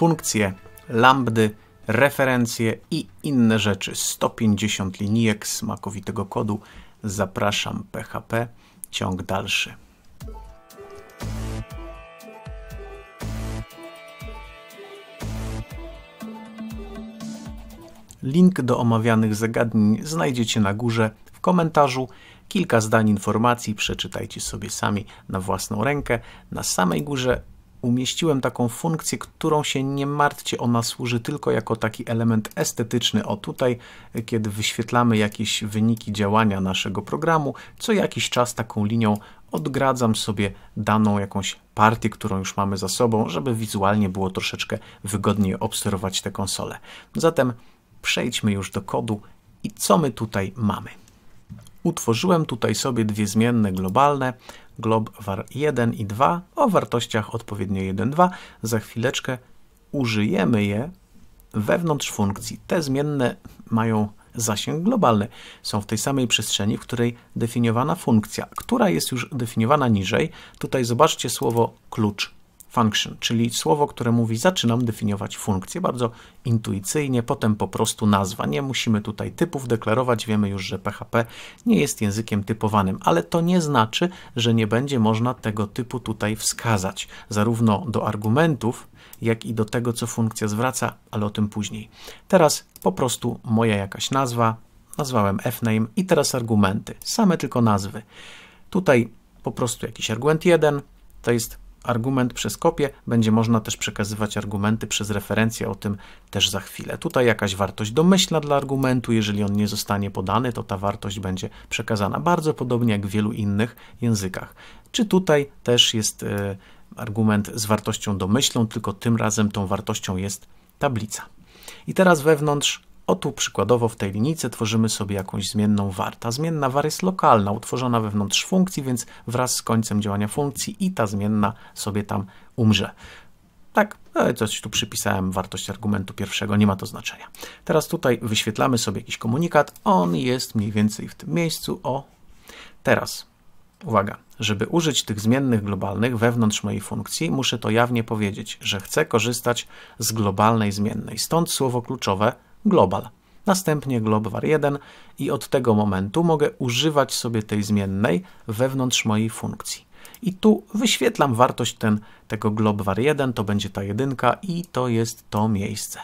funkcje, lambdy, referencje i inne rzeczy. 150 linijek smakowitego kodu. Zapraszam PHP. Ciąg dalszy. Link do omawianych zagadnień znajdziecie na górze w komentarzu. Kilka zdań informacji przeczytajcie sobie sami na własną rękę. Na samej górze umieściłem taką funkcję, którą się nie martwcie, ona służy tylko jako taki element estetyczny. O tutaj, e, kiedy wyświetlamy jakieś wyniki działania naszego programu, co jakiś czas taką linią odgradzam sobie daną jakąś partię, którą już mamy za sobą, żeby wizualnie było troszeczkę wygodniej obserwować tę konsolę. Zatem przejdźmy już do kodu i co my tutaj mamy. Utworzyłem tutaj sobie dwie zmienne globalne, glob var 1 i 2 o wartościach odpowiednio 1, 2. Za chwileczkę użyjemy je wewnątrz funkcji. Te zmienne mają zasięg globalny. Są w tej samej przestrzeni, w której definiowana funkcja, która jest już definiowana niżej. Tutaj zobaczcie słowo klucz function, czyli słowo, które mówi zaczynam definiować funkcję bardzo intuicyjnie, potem po prostu nazwa. Nie musimy tutaj typów deklarować, wiemy już, że PHP nie jest językiem typowanym, ale to nie znaczy, że nie będzie można tego typu tutaj wskazać, zarówno do argumentów, jak i do tego, co funkcja zwraca, ale o tym później. Teraz po prostu moja jakaś nazwa, nazwałem fname i teraz argumenty, same tylko nazwy. Tutaj po prostu jakiś argument 1, to jest argument przez kopię, będzie można też przekazywać argumenty przez referencję, o tym też za chwilę. Tutaj jakaś wartość domyślna dla argumentu, jeżeli on nie zostanie podany, to ta wartość będzie przekazana, bardzo podobnie jak w wielu innych językach. Czy tutaj też jest y, argument z wartością domyślną, tylko tym razem tą wartością jest tablica. I teraz wewnątrz o tu przykładowo w tej linijce tworzymy sobie jakąś zmienną var. Ta zmienna var jest lokalna, utworzona wewnątrz funkcji, więc wraz z końcem działania funkcji i ta zmienna sobie tam umrze. Tak, no coś tu przypisałem, wartość argumentu pierwszego, nie ma to znaczenia. Teraz tutaj wyświetlamy sobie jakiś komunikat, on jest mniej więcej w tym miejscu, o. Teraz, uwaga, żeby użyć tych zmiennych globalnych wewnątrz mojej funkcji, muszę to jawnie powiedzieć, że chcę korzystać z globalnej zmiennej. Stąd słowo kluczowe global. Następnie glob var 1 i od tego momentu mogę używać sobie tej zmiennej wewnątrz mojej funkcji. I tu wyświetlam wartość ten, tego glob var 1, to będzie ta jedynka i to jest to miejsce.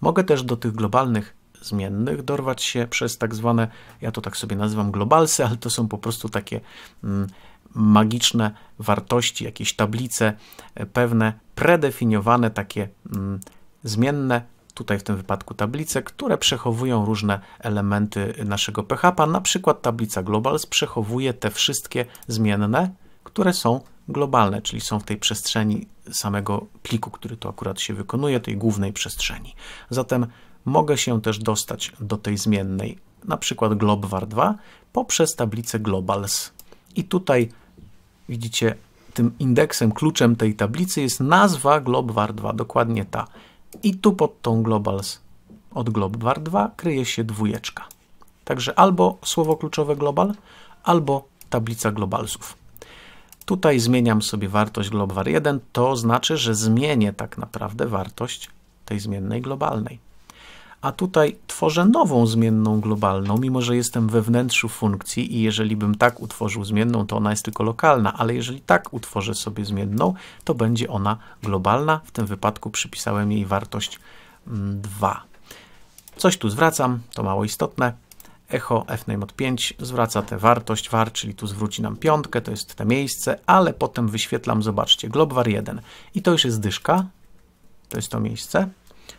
Mogę też do tych globalnych zmiennych dorwać się przez tak zwane, ja to tak sobie nazywam globalsy, ale to są po prostu takie mm, magiczne wartości, jakieś tablice, e, pewne predefiniowane takie mm, zmienne, tutaj w tym wypadku tablice, które przechowują różne elementy naszego PHP, na przykład tablica globals przechowuje te wszystkie zmienne, które są globalne, czyli są w tej przestrzeni samego pliku, który tu akurat się wykonuje, tej głównej przestrzeni. Zatem mogę się też dostać do tej zmiennej, na przykład globvar2 poprzez tablicę globals. I tutaj widzicie tym indeksem, kluczem tej tablicy jest nazwa globvar2, dokładnie ta. I tu pod tą globals od globvar 2 kryje się dwójeczka. Także albo słowo kluczowe global, albo tablica globalsów. Tutaj zmieniam sobie wartość globvar 1, to znaczy, że zmienię tak naprawdę wartość tej zmiennej globalnej a tutaj tworzę nową zmienną globalną, mimo że jestem we wnętrzu funkcji i jeżeli bym tak utworzył zmienną, to ona jest tylko lokalna, ale jeżeli tak utworzę sobie zmienną, to będzie ona globalna. W tym wypadku przypisałem jej wartość 2. Mm, Coś tu zwracam, to mało istotne. Echo fname od 5 zwraca tę wartość var, czyli tu zwróci nam piątkę, to jest to miejsce, ale potem wyświetlam, zobaczcie, globvar 1 i to już jest dyszka, to jest to miejsce.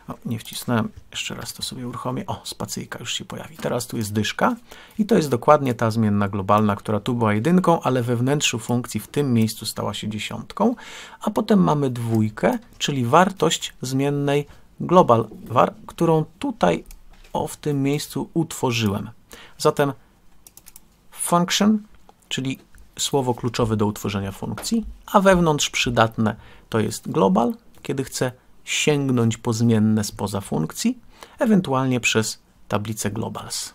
O, nie wcisnąłem, jeszcze raz to sobie uruchomię. O, spacyjka już się pojawi. Teraz tu jest dyszka i to jest dokładnie ta zmienna globalna, która tu była jedynką, ale we wnętrzu funkcji w tym miejscu stała się dziesiątką, a potem mamy dwójkę, czyli wartość zmiennej global var, którą tutaj o, w tym miejscu utworzyłem. Zatem function, czyli słowo kluczowe do utworzenia funkcji, a wewnątrz przydatne to jest global, kiedy chcę sięgnąć po zmienne spoza funkcji, ewentualnie przez tablicę globals.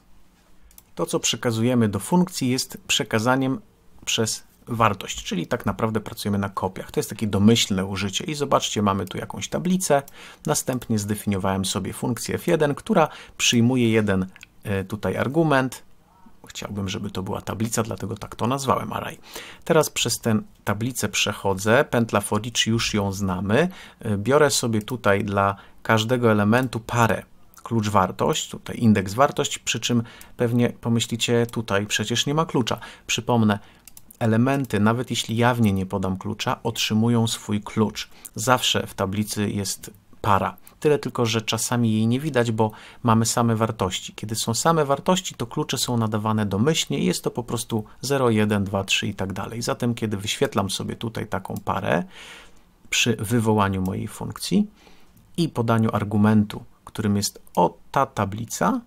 To, co przekazujemy do funkcji jest przekazaniem przez wartość, czyli tak naprawdę pracujemy na kopiach. To jest takie domyślne użycie i zobaczcie, mamy tu jakąś tablicę. Następnie zdefiniowałem sobie funkcję f1, która przyjmuje jeden e, tutaj argument, Chciałbym, żeby to była tablica, dlatego tak to nazwałem array. Teraz przez tę tablicę przechodzę, pętla for each już ją znamy. E, biorę sobie tutaj dla każdego elementu parę klucz wartość, tutaj indeks wartość, przy czym pewnie pomyślicie, tutaj przecież nie ma klucza. Przypomnę, elementy, nawet jeśli jawnie nie podam klucza, otrzymują swój klucz. Zawsze w tablicy jest para. Tyle tylko, że czasami jej nie widać, bo mamy same wartości. Kiedy są same wartości, to klucze są nadawane domyślnie i jest to po prostu 0, 1, 2, 3 i tak dalej. Zatem, kiedy wyświetlam sobie tutaj taką parę przy wywołaniu mojej funkcji i podaniu argumentu, którym jest o ta tablica,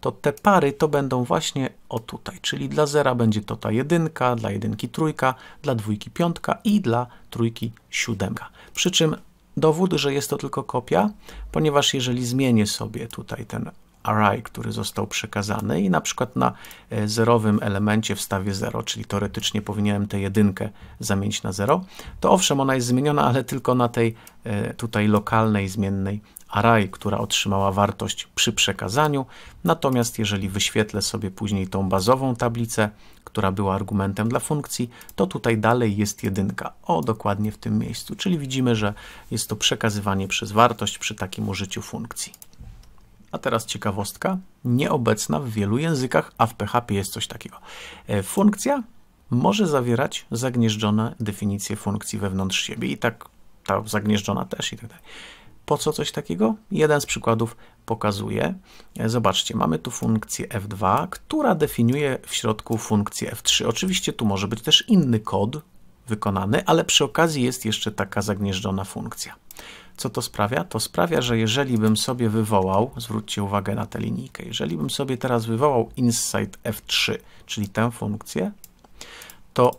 to te pary to będą właśnie o tutaj, czyli dla zera będzie to ta jedynka, dla jedynki trójka, dla dwójki piątka i dla trójki siódemka. Przy czym dowód, że jest to tylko kopia, ponieważ jeżeli zmienię sobie tutaj ten array, który został przekazany i na przykład na e, zerowym elemencie wstawię 0, czyli teoretycznie powinienem tę jedynkę zamienić na 0, to owszem, ona jest zmieniona, ale tylko na tej e, tutaj lokalnej zmiennej array, która otrzymała wartość przy przekazaniu. Natomiast jeżeli wyświetlę sobie później tą bazową tablicę, która była argumentem dla funkcji, to tutaj dalej jest jedynka. O, dokładnie w tym miejscu. Czyli widzimy, że jest to przekazywanie przez wartość przy takim użyciu funkcji. A teraz ciekawostka, nieobecna w wielu językach, a w PHP jest coś takiego. E, funkcja może zawierać zagnieżdżone definicje funkcji wewnątrz siebie i tak ta zagnieżdżona też i tak dalej. Po co coś takiego? Jeden z przykładów pokazuje. E, zobaczcie, mamy tu funkcję f2, która definiuje w środku funkcję f3. Oczywiście tu może być też inny kod, wykonany, ale przy okazji jest jeszcze taka zagnieżdżona funkcja. Co to sprawia? To sprawia, że jeżeli bym sobie wywołał, zwróćcie uwagę na tę linijkę, jeżeli bym sobie teraz wywołał inside f3, czyli tę funkcję, to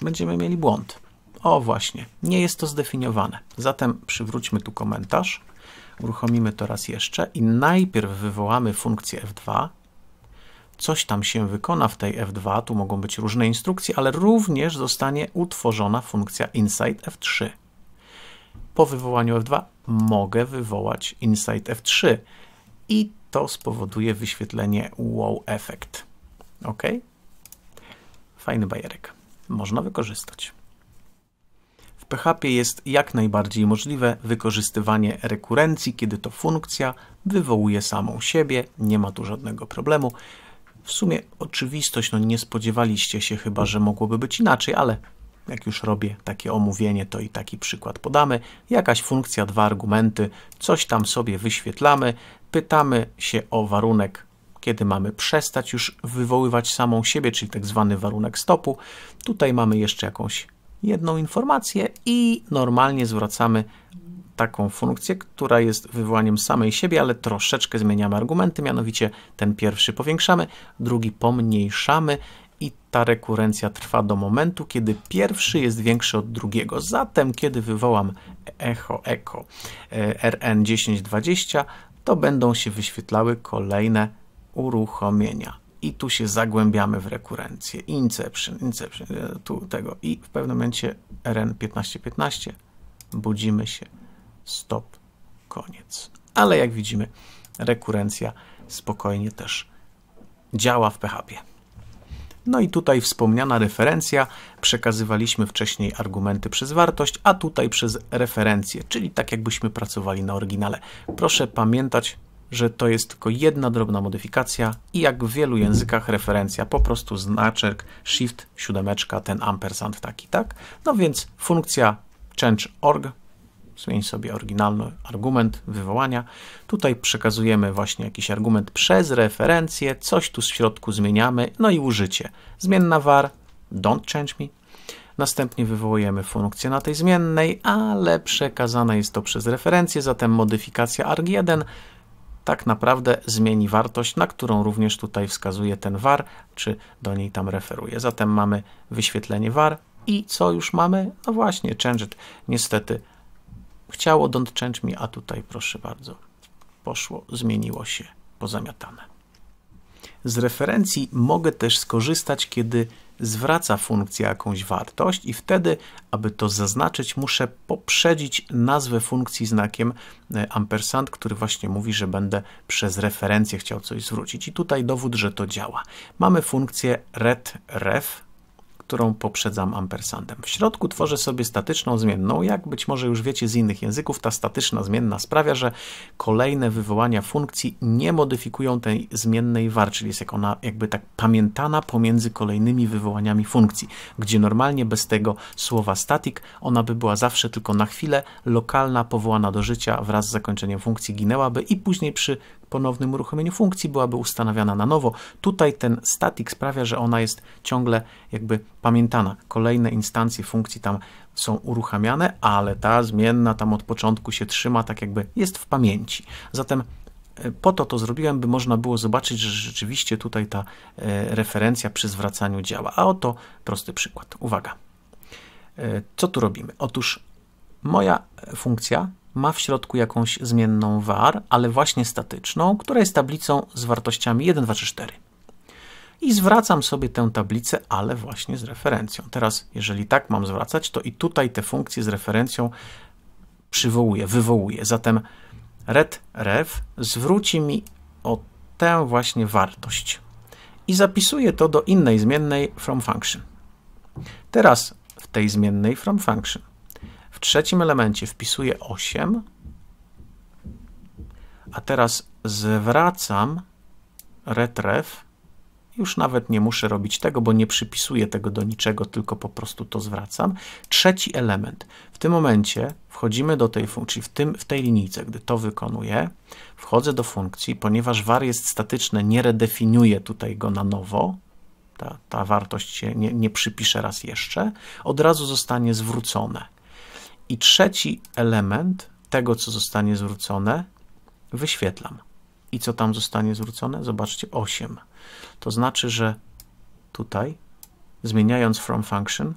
będziemy mieli błąd. O właśnie, nie jest to zdefiniowane. Zatem przywróćmy tu komentarz, uruchomimy to raz jeszcze i najpierw wywołamy funkcję f2, coś tam się wykona w tej F2, tu mogą być różne instrukcje, ale również zostanie utworzona funkcja inside F3. Po wywołaniu F2 mogę wywołać inside F3 i to spowoduje wyświetlenie wow efekt. Ok? Fajny bajerek. Można wykorzystać. W PHP jest jak najbardziej możliwe wykorzystywanie rekurencji, kiedy to funkcja wywołuje samą siebie, nie ma tu żadnego problemu w sumie oczywistość, no nie spodziewaliście się chyba, że mogłoby być inaczej, ale jak już robię takie omówienie, to i taki przykład podamy. Jakaś funkcja, dwa argumenty, coś tam sobie wyświetlamy, pytamy się o warunek, kiedy mamy przestać już wywoływać samą siebie, czyli tak zwany warunek stopu. Tutaj mamy jeszcze jakąś jedną informację i normalnie zwracamy taką funkcję, która jest wywołaniem samej siebie, ale troszeczkę zmieniamy argumenty, mianowicie ten pierwszy powiększamy, drugi pomniejszamy i ta rekurencja trwa do momentu, kiedy pierwszy jest większy od drugiego. Zatem, kiedy wywołam echo, echo e, RN1020, to będą się wyświetlały kolejne uruchomienia. I tu się zagłębiamy w rekurencję. Inception, inception, e, tu tego. I w pewnym momencie RN1515 budzimy się stop, koniec. Ale jak widzimy, rekurencja spokojnie też działa w PHP. No i tutaj wspomniana referencja, przekazywaliśmy wcześniej argumenty przez wartość, a tutaj przez referencję, czyli tak jakbyśmy pracowali na oryginale. Proszę pamiętać, że to jest tylko jedna drobna modyfikacja i jak w wielu językach referencja, po prostu znaczek shift, siódemeczka, ten ampersand taki, tak? No więc funkcja change.org zmień sobie oryginalny argument wywołania. Tutaj przekazujemy właśnie jakiś argument przez referencję, coś tu w środku zmieniamy, no i użycie. Zmienna var, don't change me. Następnie wywołujemy funkcję na tej zmiennej, ale przekazane jest to przez referencję, zatem modyfikacja arg1 tak naprawdę zmieni wartość, na którą również tutaj wskazuje ten var, czy do niej tam referuje. Zatem mamy wyświetlenie var i co już mamy? No właśnie, changed niestety Chciało, don't change me, a tutaj proszę bardzo, poszło, zmieniło się, pozamiatane. Z referencji mogę też skorzystać, kiedy zwraca funkcja jakąś wartość i wtedy, aby to zaznaczyć, muszę poprzedzić nazwę funkcji znakiem e, ampersand, który właśnie mówi, że będę przez referencję chciał coś zwrócić. I tutaj dowód, że to działa. Mamy funkcję redref, którą poprzedzam ampersandem. W środku tworzę sobie statyczną zmienną. Jak być może już wiecie z innych języków, ta statyczna zmienna sprawia, że kolejne wywołania funkcji nie modyfikują tej zmiennej var, czyli jest jak ona jakby tak pamiętana pomiędzy kolejnymi wywołaniami funkcji, gdzie normalnie bez tego słowa static ona by była zawsze tylko na chwilę lokalna, powołana do życia wraz z zakończeniem funkcji ginęłaby i później przy ponownym uruchomieniu funkcji byłaby ustanawiana na nowo. Tutaj ten static sprawia, że ona jest ciągle jakby pamiętana. Kolejne instancje funkcji tam są uruchamiane, ale ta zmienna tam od początku się trzyma, tak jakby jest w pamięci. Zatem e, po to to zrobiłem, by można było zobaczyć, że rzeczywiście tutaj ta e, referencja przy zwracaniu działa. A oto prosty przykład. Uwaga. E, co tu robimy? Otóż moja funkcja ma w środku jakąś zmienną var, ale właśnie statyczną, która jest tablicą z wartościami 1, 2, 3, 4. I zwracam sobie tę tablicę, ale właśnie z referencją. Teraz, jeżeli tak mam zwracać, to i tutaj te funkcje z referencją przywołuję, wywołuję. Zatem redref zwróci mi o tę właśnie wartość. I zapisuję to do innej zmiennej from function. Teraz w tej zmiennej from function w trzecim elemencie wpisuję 8, a teraz zwracam retref. Już nawet nie muszę robić tego, bo nie przypisuję tego do niczego, tylko po prostu to zwracam. Trzeci element. W tym momencie wchodzimy do tej funkcji, w, tym, w tej linijce, gdy to wykonuję, wchodzę do funkcji, ponieważ var jest statyczny, nie redefiniuję tutaj go na nowo, ta, ta wartość się nie, nie przypisze raz jeszcze, od razu zostanie zwrócone. I trzeci element tego, co zostanie zwrócone, wyświetlam. I co tam zostanie zwrócone? Zobaczcie, 8. To znaczy, że tutaj, zmieniając from function,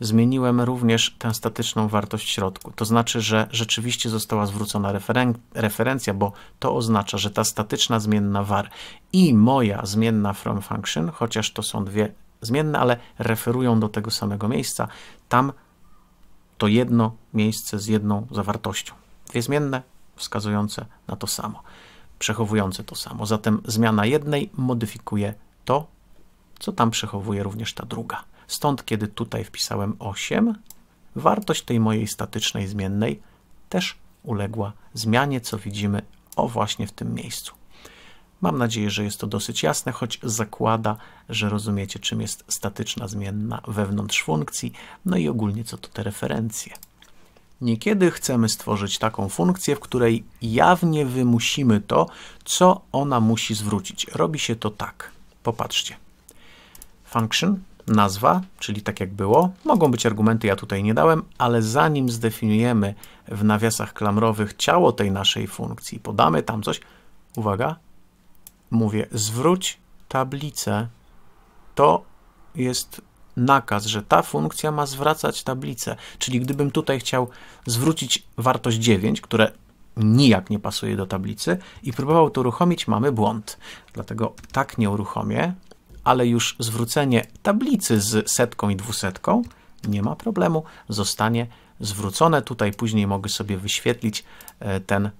zmieniłem również tę statyczną wartość środku. To znaczy, że rzeczywiście została zwrócona referen referencja, bo to oznacza, że ta statyczna zmienna var i moja zmienna from function, chociaż to są dwie zmienne, ale referują do tego samego miejsca, tam to jedno miejsce z jedną zawartością. Dwie zmienne wskazujące na to samo, przechowujące to samo. Zatem zmiana jednej modyfikuje to, co tam przechowuje również ta druga. Stąd, kiedy tutaj wpisałem 8, wartość tej mojej statycznej zmiennej też uległa zmianie, co widzimy o właśnie w tym miejscu. Mam nadzieję, że jest to dosyć jasne, choć zakłada, że rozumiecie, czym jest statyczna zmienna wewnątrz funkcji, no i ogólnie co to te referencje. Niekiedy chcemy stworzyć taką funkcję, w której jawnie wymusimy to, co ona musi zwrócić. Robi się to tak. Popatrzcie. Function, nazwa, czyli tak jak było. Mogą być argumenty, ja tutaj nie dałem, ale zanim zdefiniujemy w nawiasach klamrowych ciało tej naszej funkcji, podamy tam coś, uwaga, mówię, zwróć tablicę. To jest nakaz, że ta funkcja ma zwracać tablicę. Czyli gdybym tutaj chciał zwrócić wartość 9, które nijak nie pasuje do tablicy i próbował to uruchomić, mamy błąd. Dlatego tak nie uruchomię, ale już zwrócenie tablicy z setką i dwusetką nie ma problemu, zostanie zwrócone. Tutaj później mogę sobie wyświetlić e, ten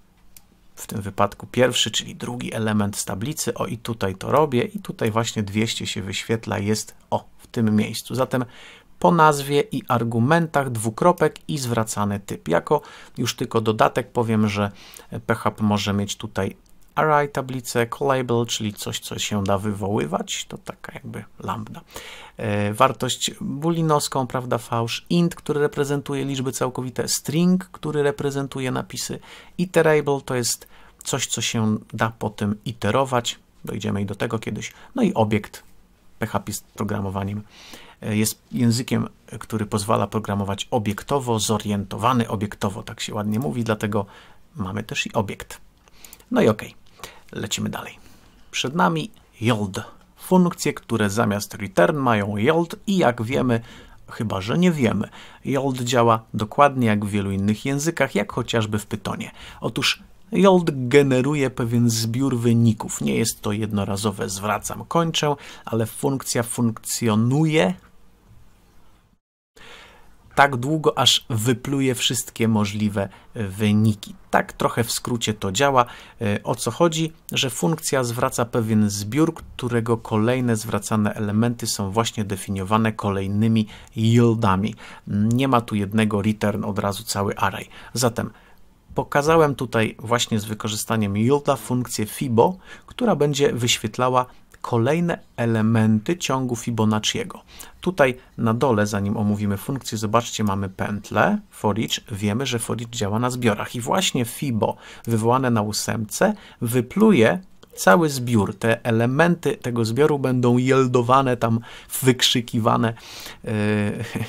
w tym wypadku pierwszy, czyli drugi element z tablicy. O i tutaj to robię i tutaj właśnie 200 się wyświetla, jest o w tym miejscu. Zatem po nazwie i argumentach dwukropek i zwracany typ. Jako już tylko dodatek powiem, że PHP może mieć tutaj array tablicę, callable, czyli coś, co się da wywoływać, to taka jakby lambda. E, wartość boolinowską, prawda, fałsz, int, który reprezentuje liczby całkowite, string, który reprezentuje napisy, iterable to jest coś, co się da potem iterować, dojdziemy i do tego kiedyś, no i obiekt, PHP z programowaniem e, jest językiem, który pozwala programować obiektowo, zorientowany obiektowo, tak się ładnie mówi, dlatego mamy też i obiekt. No i okej. Okay. Lecimy dalej. Przed nami yield. Funkcje, które zamiast return mają yield i jak wiemy, chyba że nie wiemy, yield działa dokładnie jak w wielu innych językach, jak chociażby w Pythonie. Otóż yield generuje pewien zbiór wyników. Nie jest to jednorazowe zwracam, kończę, ale funkcja funkcjonuje tak długo, aż wypluje wszystkie możliwe e, wyniki. Tak trochę w skrócie to działa. E, o co chodzi? Że funkcja zwraca pewien zbiór, którego kolejne zwracane elementy są właśnie definiowane kolejnymi yieldami. Nie ma tu jednego return od razu cały array. Zatem Pokazałem tutaj właśnie z wykorzystaniem yielda funkcję FIBO, która będzie wyświetlała kolejne elementy ciągu Fibonacciego. Tutaj na dole, zanim omówimy funkcję, zobaczcie, mamy pętlę for each. Wiemy, że for each działa na zbiorach i właśnie Fibo wywołane na ósemce wypluje cały zbiór, te elementy tego zbioru będą jeldowane, tam wykrzykiwane yy,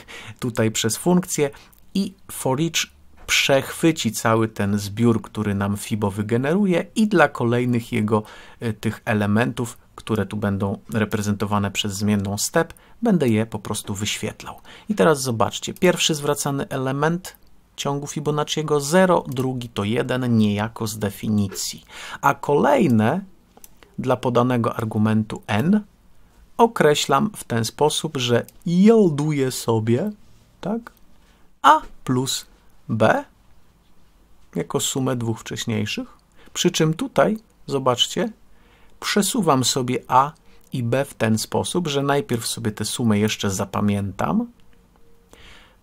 tutaj przez funkcję i for each przechwyci cały ten zbiór, który nam FIBO wygeneruje i dla kolejnych jego e, tych elementów które tu będą reprezentowane przez zmienną step, będę je po prostu wyświetlał. I teraz zobaczcie, pierwszy zwracany element ciągu Fibonacciego 0, drugi to 1 niejako z definicji, a kolejne dla podanego argumentu n określam w ten sposób, że yielduję sobie tak, a plus b jako sumę dwóch wcześniejszych, przy czym tutaj, zobaczcie, przesuwam sobie A i B w ten sposób, że najpierw sobie tę sumę jeszcze zapamiętam.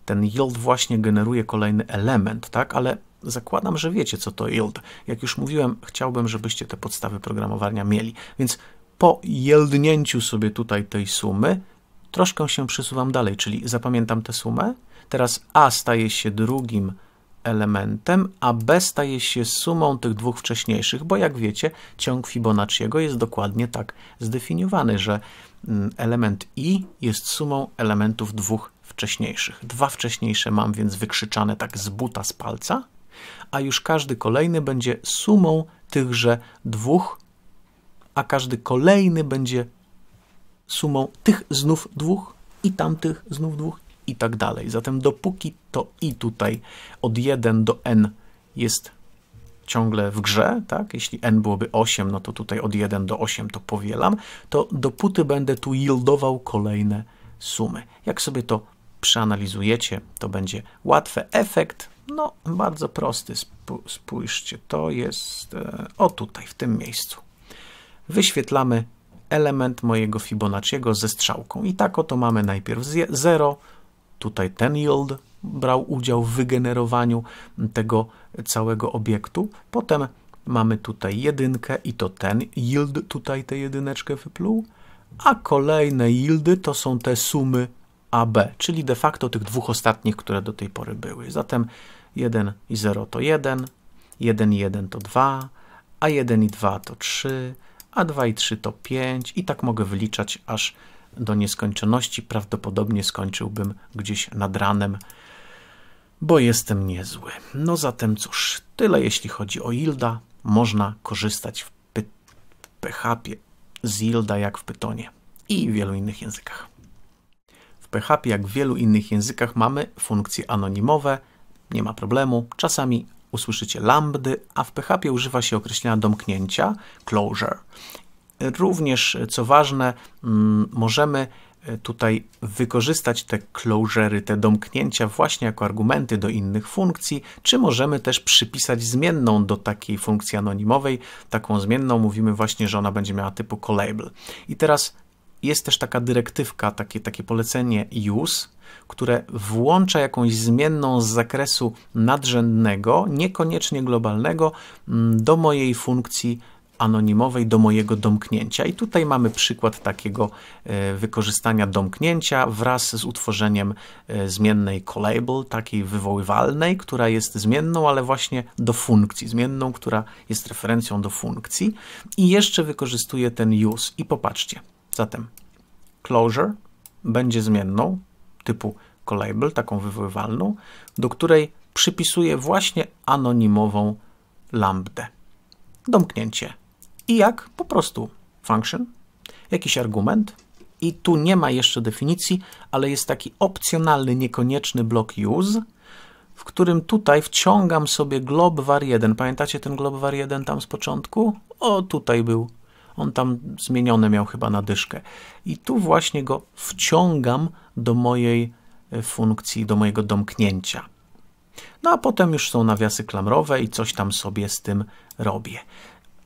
Ten yield właśnie generuje kolejny element, tak? Ale zakładam, że wiecie, co to yield. Jak już mówiłem, chciałbym, żebyście te podstawy programowania mieli. Więc po jeldnięciu sobie tutaj tej sumy, troszkę się przesuwam dalej, czyli zapamiętam tę sumę. Teraz A staje się drugim elementem, a B staje się sumą tych dwóch wcześniejszych, bo jak wiecie, ciąg Fibonacciego jest dokładnie tak zdefiniowany, że mm, element i jest sumą elementów dwóch wcześniejszych. Dwa wcześniejsze mam więc wykrzyczane tak z buta, z palca, a już każdy kolejny będzie sumą tychże dwóch, a każdy kolejny będzie sumą tych znów dwóch i tamtych znów dwóch i tak dalej. Zatem dopóki to i tutaj od 1 do n jest ciągle w grze, tak? jeśli n byłoby 8, no to tutaj od 1 do 8 to powielam, to dopóty będę tu yieldował kolejne sumy. Jak sobie to przeanalizujecie, to będzie łatwe. Efekt, no bardzo prosty, spójrzcie, to jest e, o tutaj, w tym miejscu. Wyświetlamy element mojego Fibonacciego ze strzałką. I tak oto mamy najpierw 0, Tutaj ten yield brał udział w wygenerowaniu tego całego obiektu. Potem mamy tutaj jedynkę i to ten yield tutaj tę jedyneczkę wypluł, a kolejne yieldy to są te sumy AB, czyli de facto tych dwóch ostatnich, które do tej pory były. Zatem 1 i 0 to 1, 1 i 1 to 2, a 1 i 2 to 3, a 2 i 3 to 5 i tak mogę wyliczać aż do nieskończoności, prawdopodobnie skończyłbym gdzieś nad ranem, bo jestem niezły. No zatem cóż, tyle jeśli chodzi o Ilda. Można korzystać w py PHP z Ilda jak w Pytonie i w wielu innych językach. W PHP jak w wielu innych językach mamy funkcje anonimowe, nie ma problemu. Czasami usłyszycie lambdy, a w PHP używa się określenia domknięcia closure. Również, co ważne, mm, możemy e, tutaj wykorzystać te closure'y, te domknięcia właśnie jako argumenty do innych funkcji, czy możemy też przypisać zmienną do takiej funkcji anonimowej. Taką zmienną mówimy właśnie, że ona będzie miała typu callable. I teraz jest też taka dyrektywka, takie, takie polecenie use, które włącza jakąś zmienną z zakresu nadrzędnego, niekoniecznie globalnego, mm, do mojej funkcji anonimowej do mojego domknięcia. I tutaj mamy przykład takiego e, wykorzystania domknięcia wraz z utworzeniem e, zmiennej callable, takiej wywoływalnej, która jest zmienną, ale właśnie do funkcji, zmienną, która jest referencją do funkcji. I jeszcze wykorzystuję ten use. I popatrzcie. Zatem closure będzie zmienną typu callable, taką wywoływalną, do której przypisuję właśnie anonimową lambdę. Domknięcie i jak po prostu function, jakiś argument i tu nie ma jeszcze definicji, ale jest taki opcjonalny, niekonieczny blok use, w którym tutaj wciągam sobie glob var1. Pamiętacie ten glob var1 tam z początku? O, tutaj był. On tam zmieniony miał chyba na dyszkę. I tu właśnie go wciągam do mojej e, funkcji, do mojego domknięcia. No a potem już są nawiasy klamrowe i coś tam sobie z tym robię.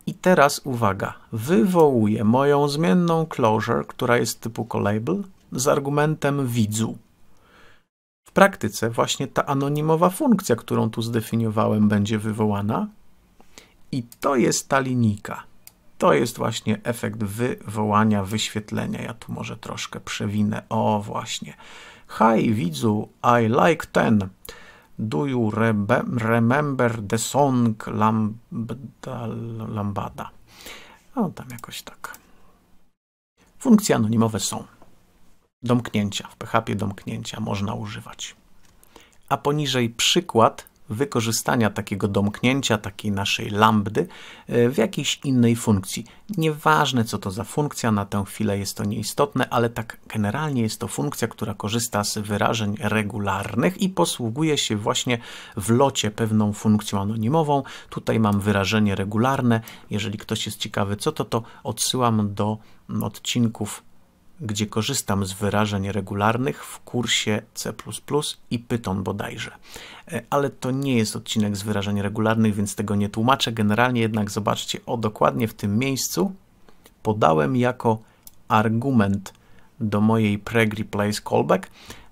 I teraz uwaga, wywołuję moją zmienną closure, która jest typu callable, z argumentem widzu. W praktyce właśnie ta anonimowa funkcja, którą tu zdefiniowałem, będzie wywołana. I to jest ta linijka. To jest właśnie efekt wywołania wyświetlenia. Ja tu może troszkę przewinę. O, właśnie. Hi, widzu, I like ten. Do you remember the song lambda, lambada? No tam jakoś tak. Funkcje anonimowe są. Domknięcia. W PHP domknięcia można używać. A poniżej przykład wykorzystania takiego domknięcia, takiej naszej lambdy e, w jakiejś innej funkcji. Nieważne co to za funkcja, na tę chwilę jest to nieistotne, ale tak generalnie jest to funkcja, która korzysta z wyrażeń regularnych i posługuje się właśnie w locie pewną funkcją anonimową. Tutaj mam wyrażenie regularne. Jeżeli ktoś jest ciekawy co to, to odsyłam do odcinków gdzie korzystam z wyrażeń regularnych w kursie C++ i Python bodajże. E, ale to nie jest odcinek z wyrażeń regularnych, więc tego nie tłumaczę. Generalnie jednak zobaczcie, o dokładnie w tym miejscu podałem jako argument do mojej preg replace callback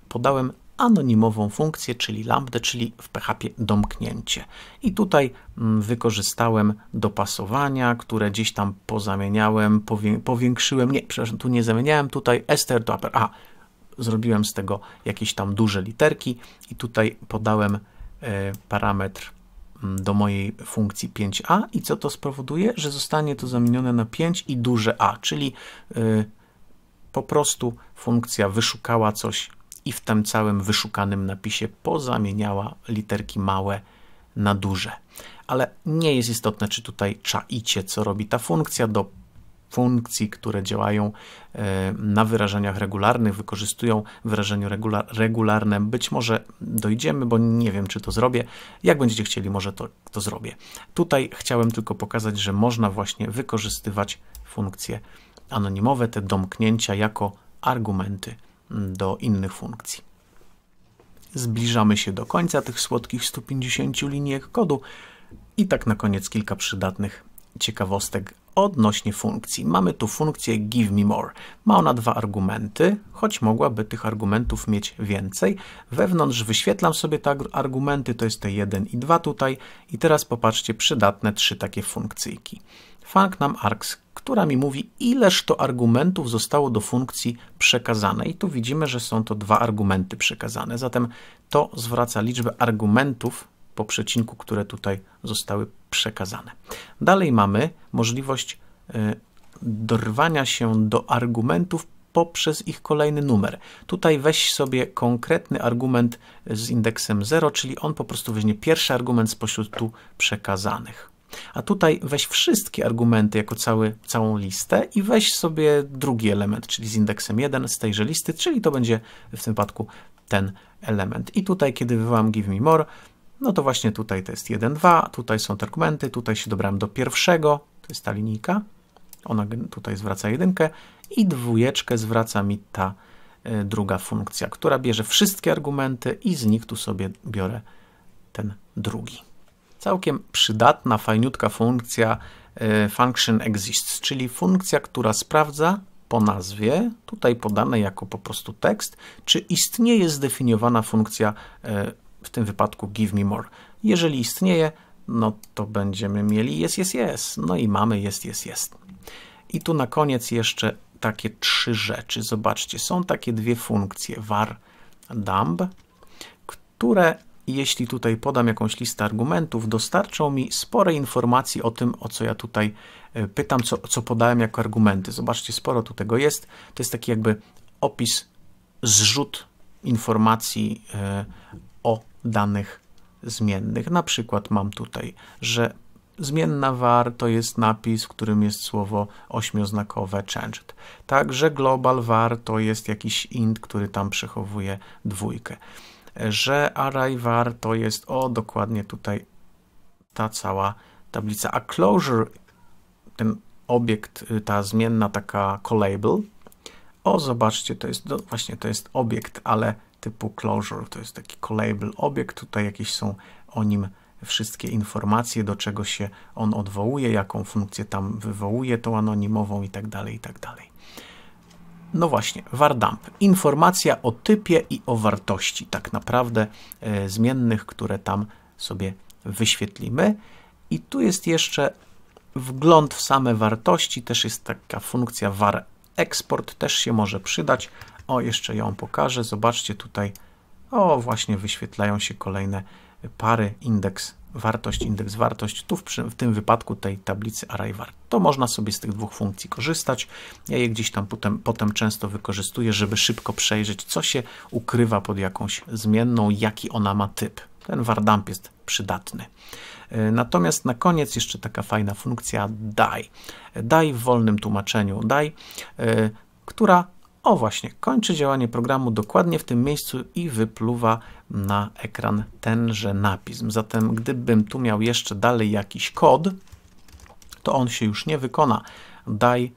podałem anonimową funkcję, czyli lambdę, czyli w PHP domknięcie. I tutaj mm, wykorzystałem dopasowania, które gdzieś tam pozamieniałem, powię powiększyłem, nie, przepraszam, tu nie zamieniałem, tutaj ester to upper, a, zrobiłem z tego jakieś tam duże literki i tutaj podałem e, parametr mm, do mojej funkcji 5a i co to spowoduje? Że zostanie to zamienione na 5 i duże a, czyli e, po prostu funkcja wyszukała coś i w tym całym wyszukanym napisie pozamieniała literki małe na duże. Ale nie jest istotne, czy tutaj czaicie, co robi ta funkcja do funkcji, które działają e, na wyrażeniach regularnych, wykorzystują wyrażenie regular, regularne. Być może dojdziemy, bo nie wiem, czy to zrobię. Jak będziecie chcieli, może to, to zrobię. Tutaj chciałem tylko pokazać, że można właśnie wykorzystywać funkcje anonimowe, te domknięcia jako argumenty do innych funkcji. Zbliżamy się do końca tych słodkich 150 linijek kodu i tak na koniec kilka przydatnych ciekawostek odnośnie funkcji. Mamy tu funkcję give me more. Ma ona dwa argumenty, choć mogłaby tych argumentów mieć więcej. Wewnątrz wyświetlam sobie te argumenty, to jest te 1 i 2 tutaj. I teraz popatrzcie, przydatne trzy takie funkcyjki. Funk nam args która mi mówi, ileż to argumentów zostało do funkcji przekazane. I tu widzimy, że są to dwa argumenty przekazane. Zatem to zwraca liczbę argumentów po przecinku, które tutaj zostały przekazane. Dalej mamy możliwość y, dorwania się do argumentów poprzez ich kolejny numer. Tutaj weź sobie konkretny argument z indeksem 0, czyli on po prostu weźmie pierwszy argument spośród tu przekazanych. A tutaj weź wszystkie argumenty jako cały, całą listę i weź sobie drugi element, czyli z indeksem 1 z tejże listy, czyli to będzie w tym przypadku ten element. I tutaj, kiedy wywołam give me more, no to właśnie tutaj to jest 1, 2, tutaj są te argumenty, tutaj się dobrałem do pierwszego, to jest ta linijka, ona tutaj zwraca jedynkę i dwójeczkę zwraca mi ta y, druga funkcja, która bierze wszystkie argumenty i z nich tu sobie biorę ten drugi całkiem przydatna, fajniutka funkcja e, function exists, czyli funkcja, która sprawdza po nazwie, tutaj podane jako po prostu tekst, czy istnieje zdefiniowana funkcja, e, w tym wypadku give me more. Jeżeli istnieje, no to będziemy mieli jest, jest, jest. No i mamy jest, jest, jest. I tu na koniec jeszcze takie trzy rzeczy. Zobaczcie, są takie dwie funkcje var dump, które jeśli tutaj podam jakąś listę argumentów, dostarczą mi spore informacji o tym, o co ja tutaj e, pytam, co, co podałem jako argumenty. Zobaczcie, sporo tu tego jest. To jest taki jakby opis, zrzut informacji e, o danych zmiennych. Na przykład mam tutaj, że zmienna var to jest napis, w którym jest słowo ośmioznakowe changed. Także global var to jest jakiś int, który tam przechowuje dwójkę że arrivar to jest, o dokładnie tutaj ta cała tablica, a closure, ten obiekt, y, ta zmienna taka callable, o zobaczcie, to jest, no właśnie to jest obiekt, ale typu closure, to jest taki callable obiekt, tutaj jakieś są o nim wszystkie informacje, do czego się on odwołuje, jaką funkcję tam wywołuje, tą anonimową i tak dalej, i tak dalej. No właśnie, Vardump. Informacja o typie i o wartości tak naprawdę e, zmiennych, które tam sobie wyświetlimy. I tu jest jeszcze wgląd w same wartości, też jest taka funkcja var export, też się może przydać. O, jeszcze ją pokażę, zobaczcie tutaj, o właśnie wyświetlają się kolejne pary, indeks wartość, indeks wartość, tu w, w, tym wypadku tej tablicy ArrayWart. To można sobie z tych dwóch funkcji korzystać. Ja je gdzieś tam potem, potem często wykorzystuję, żeby szybko przejrzeć, co się ukrywa pod jakąś zmienną, jaki ona ma typ. Ten Wardump jest przydatny. E, natomiast na koniec jeszcze taka fajna funkcja DAI. E, DAI w wolnym tłumaczeniu DAI, e, która o właśnie, kończy działanie programu dokładnie w tym miejscu i wypluwa na ekran tenże napis. Zatem gdybym tu miał jeszcze dalej jakiś kod, to on się już nie wykona. Daj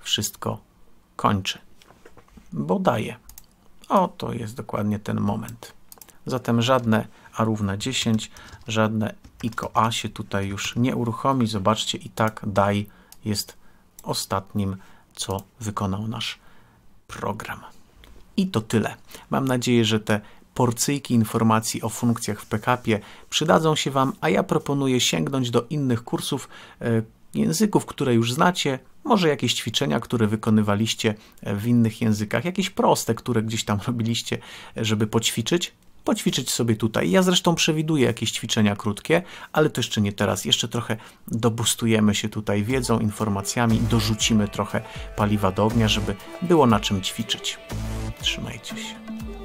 wszystko kończy, bo daje. O, to jest dokładnie ten moment. Zatem żadne a równa 10, żadne ICO A się tutaj już nie uruchomi. Zobaczcie, i tak daj jest ostatnim, co wykonał nasz program. I to tyle. Mam nadzieję, że te porcyjki informacji o funkcjach w PKP przydadzą się Wam, a ja proponuję sięgnąć do innych kursów e, języków, które już znacie, może jakieś ćwiczenia, które wykonywaliście e, w innych językach, jakieś proste, które gdzieś tam robiliście, e, żeby poćwiczyć, poćwiczyć sobie tutaj. Ja zresztą przewiduję jakieś ćwiczenia krótkie, ale to jeszcze nie teraz. Jeszcze trochę dobustujemy się tutaj wiedzą, informacjami, dorzucimy trochę paliwa do ognia, żeby było na czym ćwiczyć. Trzymajcie się.